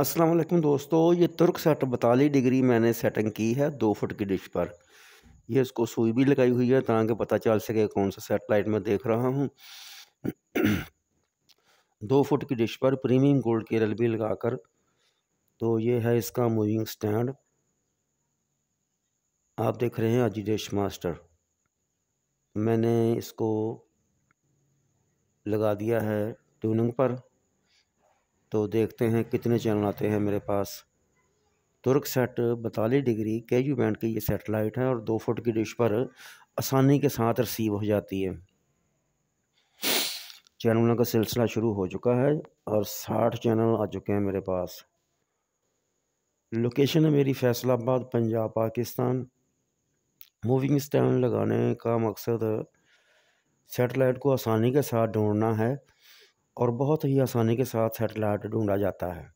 असलकम दोस्तों ये तुर्क सेट बतालीस डिग्री मैंने सेटिंग की है दो फुट की डिश पर ये इसको सुई भी लगाई हुई है ताकि पता चल सके कौन सा सेटेलाइट मैं देख रहा हूँ दो फुट की डिश पर प्रीमियम गोल्ड की भी लगा कर तो ये है इसका मूविंग स्टैंड आप देख रहे हैं अजी डिश मास्टर मैंने इसको लगा दिया है ट्यूनिंग पर तो देखते हैं कितने चैनल आते हैं मेरे पास तुर्क सेट बतालीस डिग्री के यू बैंड की ये सेटेलाइट है और दो फुट की डिश पर आसानी के साथ रिसीव हो जाती है चैनलों का सिलसिला शुरू हो चुका है और साठ चैनल आ चुके हैं मेरे पास लोकेशन है मेरी फैसलाबाद पंजाब पाकिस्तान मूविंग स्टैंड लगाने का मकसद सेटेलाइट को आसानी के साथ ढूंढना है और बहुत ही आसानी के साथ सेटेलाइट ढूंढा जाता है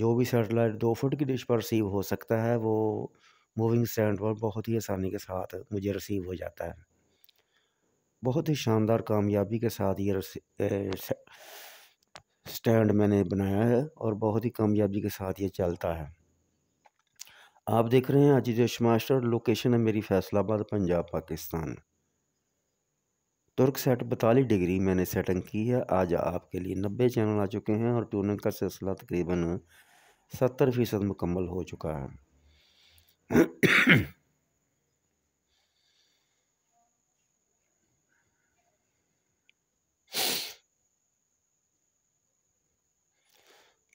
जो भी सेटेलाइट दो फुट की डिश पर रिसीव हो सकता है वो मूविंग स्टैंड पर बहुत ही आसानी के साथ मुझे रिसीव हो जाता है बहुत ही शानदार कामयाबी के साथ ये स्टैंड मैंने बनाया है और बहुत ही कामयाबी के साथ ये चलता है आप देख रहे हैं जो मास्टर लोकेशन है मेरी फैसलाबाद पंजाब पाकिस्तान तुर्क सेट बतालीस डिग्री मैंने सेटिंग की है आज आपके लिए नब्बे चैनल आ चुके हैं और ट्यूनिंग का सिलसिला तकरीबन सत्तर फ़ीसद मुकम्मल हो चुका है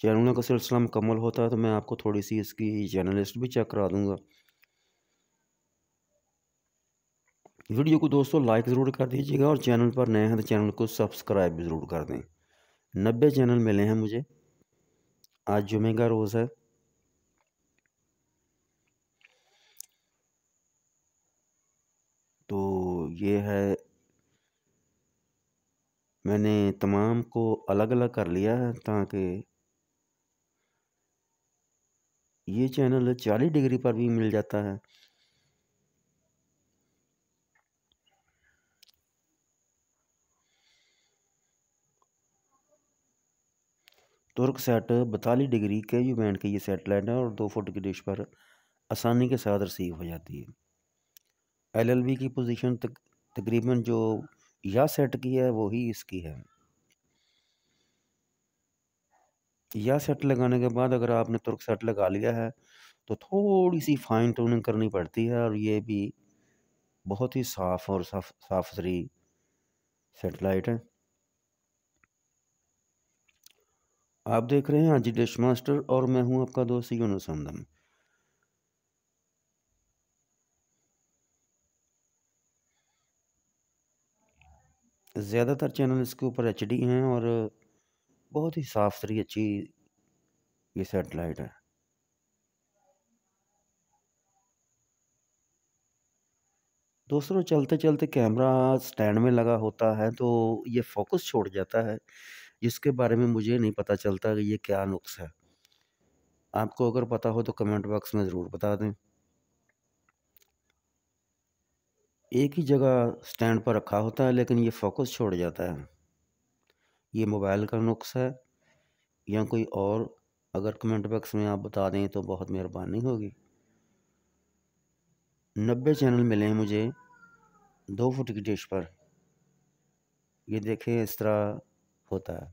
चैनलों का सिलसिला मुकम्मल होता है तो मैं आपको थोड़ी सी इसकी चैनल लिस्ट भी चेक करा दूंगा वीडियो को दोस्तों लाइक ज़रूर कर दीजिएगा और चैनल पर नए हैं तो चैनल को सब्सक्राइब ज़रूर कर दें नब्बे चैनल मिले हैं मुझे आज जुमे का रोज़ है तो ये है मैंने तमाम को अलग अलग कर लिया है ताकि ये चैनल चालीस डिग्री पर भी मिल जाता है तुर्क सेट बतालीस डिग्री के यू बैंड की ये सेटेलाइट है और दो फुट की डिश पर आसानी के साथ रिसीव हो जाती है एलएलबी की पोजीशन तक तकरीबन जो या सेट की है वो ही इसकी है या सेट लगाने के बाद अगर आपने तुर्क सेट लगा लिया है तो थोड़ी सी फाइन ट्यूनिंग करनी पड़ती है और ये भी बहुत ही साफ़ और साफ साफ सुथरी सेटेलाइट है आप देख रहे हैं अजी डिश मास्टर और मैं हूं आपका दोस्त यूनुस हमदम ज़्यादातर चैनल इसके ऊपर एच डी हैं और बहुत ही साफ सुथरी अच्छी ये सेटेलाइट है दूसरों चलते चलते कैमरा स्टैंड में लगा होता है तो ये फोकस छोड़ जाता है जिसके बारे में मुझे नहीं पता चलता कि ये क्या नुख्स है आपको अगर पता हो तो कमेंट बॉक्स में ज़रूर बता दें एक ही जगह स्टैंड पर रखा होता है लेकिन ये फोकस छोड़ जाता है ये मोबाइल का नुख्स है या कोई और अगर कमेंट बॉक्स में आप बता दें तो बहुत मेहरबानी होगी नब्बे चैनल मिले हैं मुझे दो फुट की डिश पर ये देखें इस तरह होता है